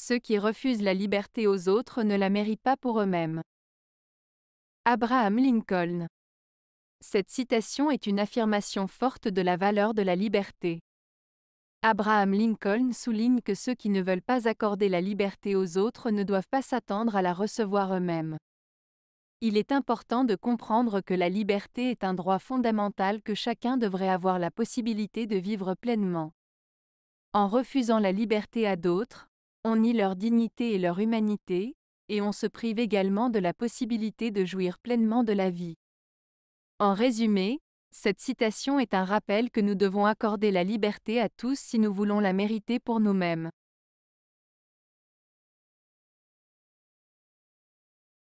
Ceux qui refusent la liberté aux autres ne la méritent pas pour eux-mêmes. Abraham Lincoln. Cette citation est une affirmation forte de la valeur de la liberté. Abraham Lincoln souligne que ceux qui ne veulent pas accorder la liberté aux autres ne doivent pas s'attendre à la recevoir eux-mêmes. Il est important de comprendre que la liberté est un droit fondamental que chacun devrait avoir la possibilité de vivre pleinement. En refusant la liberté à d'autres, on nie leur dignité et leur humanité, et on se prive également de la possibilité de jouir pleinement de la vie. En résumé, cette citation est un rappel que nous devons accorder la liberté à tous si nous voulons la mériter pour nous-mêmes.